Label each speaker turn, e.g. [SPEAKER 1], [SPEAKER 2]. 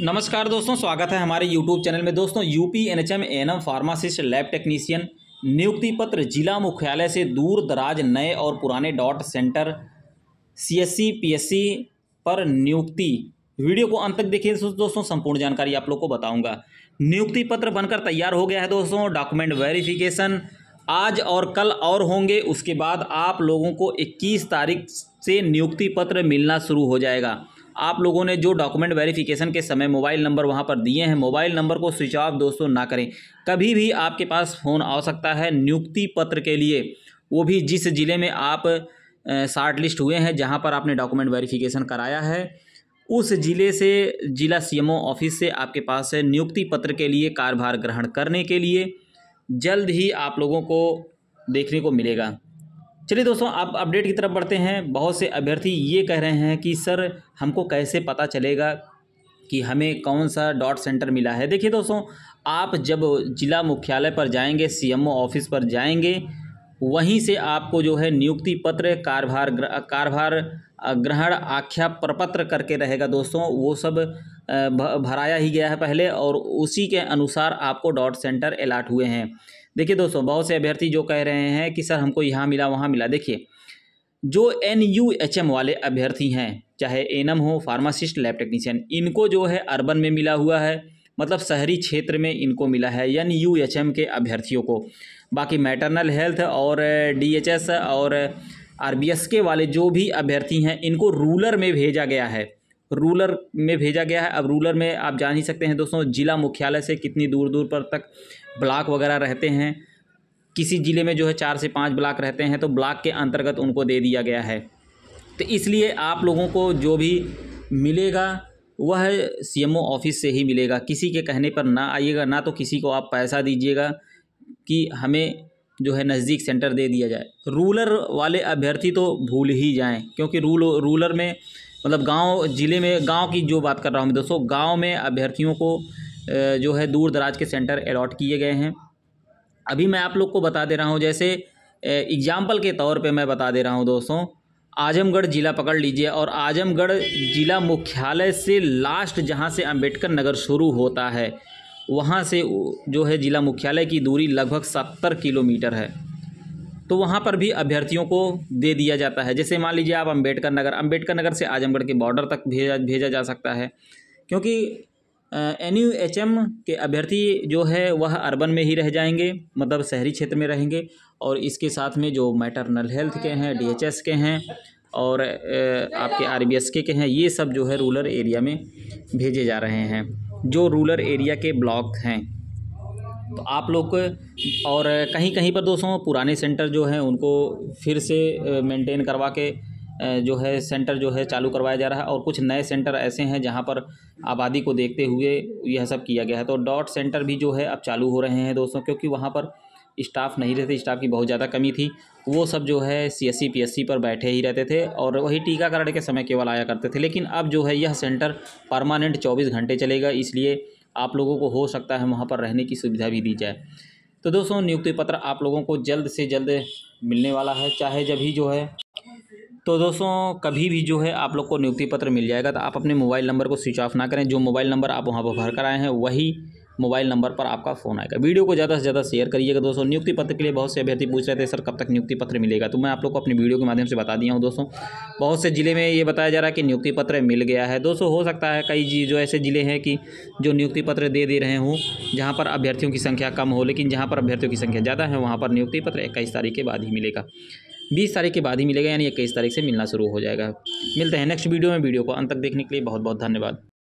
[SPEAKER 1] नमस्कार दोस्तों स्वागत है हमारे यूट्यूब चैनल में दोस्तों U P N H M N M pharmacist lab technician नियुक्ति पत्र जिला मुख्यालय से दूर दराज नए और पुराने डॉट सेंटर एस सी पर नियुक्ति वीडियो को अंत तक देखिए दोस्तों संपूर्ण जानकारी आप लोग को बताऊंगा नियुक्ति पत्र बनकर तैयार हो गया है दोस्तों डॉक्यूमेंट वेरिफिकेशन आज और कल और होंगे उसके बाद आप लोगों को इक्कीस तारीख से नियुक्ति पत्र मिलना शुरू हो जाएगा आप लोगों ने जो डॉक्यूमेंट वेरिफिकेशन के समय मोबाइल नंबर वहाँ पर दिए हैं मोबाइल नंबर को स्विच ऑफ दोस्तों ना करें कभी भी आपके पास फ़ोन आ सकता है नियुक्ति पत्र के लिए वो भी जिस ज़िले में आप शार्ट लिस्ट हुए हैं जहाँ पर आपने डॉक्यूमेंट वेरिफिकेशन कराया है उस ज़िले से जिला सी ऑफिस से आपके पास नियुक्ति पत्र के लिए कारभार ग्रहण करने के लिए जल्द ही आप लोगों को देखने को मिलेगा चलिए दोस्तों आप अपडेट की तरफ बढ़ते हैं बहुत से अभ्यर्थी ये कह रहे हैं कि सर हमको कैसे पता चलेगा कि हमें कौन सा डॉट सेंटर मिला है देखिए दोस्तों आप जब जिला मुख्यालय पर जाएंगे सीएमओ ऑफिस पर जाएंगे वहीं से आपको जो है नियुक्ति पत्र कारभार कारभार ग्रहण आख्या प्रपत्र करके रहेगा दोस्तों वो सब भराया ही गया है पहले और उसी के अनुसार आपको डॉट सेंटर अलाट हुए हैं देखिए दोस्तों बहुत से अभ्यर्थी जो कह रहे हैं कि सर हमको यहाँ मिला वहाँ मिला देखिए जो एन यू एच एम वाले अभ्यर्थी हैं चाहे एनम हो फार्मासिस्ट लैब टेक्नीशियन इनको जो है अर्बन में मिला हुआ है मतलब शहरी क्षेत्र में इनको मिला है यानी यू एच एम के अभ्यर्थियों को बाकी मैटरनल हेल्थ और डी एच एस और आर बी एस के वाले जो भी अभ्यर्थी हैं इनको रूलर में भेजा गया है रूलर में भेजा गया है अब रूलर में आप जान ही सकते हैं दोस्तों जिला मुख्यालय से कितनी दूर दूर पर तक ब्लॉक वगैरह रहते हैं किसी ज़िले में जो है चार से पाँच ब्लॉक रहते हैं तो ब्लॉक के अंतर्गत उनको दे दिया गया है तो इसलिए आप लोगों को जो भी मिलेगा वह सीएमओ ऑफिस से ही मिलेगा किसी के कहने पर ना आइएगा ना तो किसी को आप पैसा दीजिएगा कि हमें जो है नज़दीक सेंटर दे दिया जाए रूलर वाले अभ्यर्थी तो भूल ही जाएं क्योंकि रूल रूलर में मतलब गांव ज़िले में गांव की जो बात कर रहा हूँ मैं दोस्तों गांव में अभ्यर्थियों को जो है दूर दराज के सेंटर अलॉट किए गए हैं अभी मैं आप लोग को बता दे रहा हूँ जैसे एग्ज़ाम्पल के तौर पे मैं बता दे रहा हूँ दोस्तों आजमगढ़ ज़िला पकड़ लीजिए और आजमगढ़ ज़िला मुख्यालय से लास्ट जहाँ से अम्बेडकर नगर शुरू होता है वहाँ से जो है ज़िला मुख्यालय की दूरी लगभग सत्तर किलोमीटर है तो वहाँ पर भी अभ्यर्थियों को दे दिया जाता है जैसे मान लीजिए आप अम्बेडकर नगर अम्बेडकर नगर से आजमगढ़ के बॉर्डर तक भेजा भेजा जा सकता है क्योंकि एन यू एच एम के अभ्यर्थी जो है वह अर्बन में ही रह जाएंगे मतलब शहरी क्षेत्र में रहेंगे और इसके साथ में जो मैटरनल हेल्थ के हैं डी एच एस के हैं और आपके आर बी एस के के हैं ये सब जो है रूरल एरिया में भेजे जा रहे हैं जो रूरल एरिया के ब्लॉक हैं तो आप लोग को और कहीं कहीं पर दोस्तों पुराने सेंटर जो हैं उनको फिर से मेंटेन करवा के जो है सेंटर जो है चालू करवाया जा रहा है और कुछ नए सेंटर ऐसे हैं जहां पर आबादी को देखते हुए यह सब किया गया है तो डॉट सेंटर भी जो है अब चालू हो रहे हैं दोस्तों क्योंकि वहां पर स्टाफ नहीं रहते स्टाफ की बहुत ज़्यादा कमी थी वो सब जो है सी एस सी पर बैठे ही रहते थे और वही टीकाकरण के समय केवल आया करते थे लेकिन अब जो है यह सेंटर परमानेंट चौबीस घंटे चलेगा इसलिए आप लोगों को हो सकता है वहाँ पर रहने की सुविधा भी दी जाए तो दोस्तों नियुक्ति पत्र आप लोगों को जल्द से जल्द मिलने वाला है चाहे जब ही जो है तो दोस्तों कभी भी जो है आप लोग को नियुक्ति पत्र मिल जाएगा तो आप अपने मोबाइल नंबर को स्विच ऑफ ना करें जो मोबाइल नंबर आप वहाँ पर भर कर आए हैं वही मोबाइल नंबर पर आपका फ़ोन आएगा वीडियो को ज़्यादा से ज़्यादा शेयर करिएगा दोस्तों नियुक्ति पत्र के लिए बहुत से अभ्यर्थी पूछ रहे थे सर कब तक नियुक्ति पत्र मिलेगा तो मैं आप लोग को अपनी वीडियो के माध्यम से बता दिया हूँ दोस्तों बहुत से ज़िले में ये बताया जा रहा है कि नियुक्ति पत्र मिल गया है दोस्तों हो सकता है कई जी जो ऐसे ज़िले हैं कि जो नियुक्ति पत्र दे दे रहे हों जहाँ पर अभ्यर्थियों की संख्या कम हो लेकिन जहाँ पर अभ्यर्थियों की संख्या ज़्यादा है वहाँ पर नियुक्ति पत्र इक्कीस तारीख के बाद ही मिलेगा बीस तारीख के बाद ही मिलेगा यानी इक्कीस तारीख से मिलना शुरू हो जाएगा मिलते हैं नेक्स्ट वीडियो में वीडियो को अंत तक देखने के लिए बहुत बहुत धन्यवाद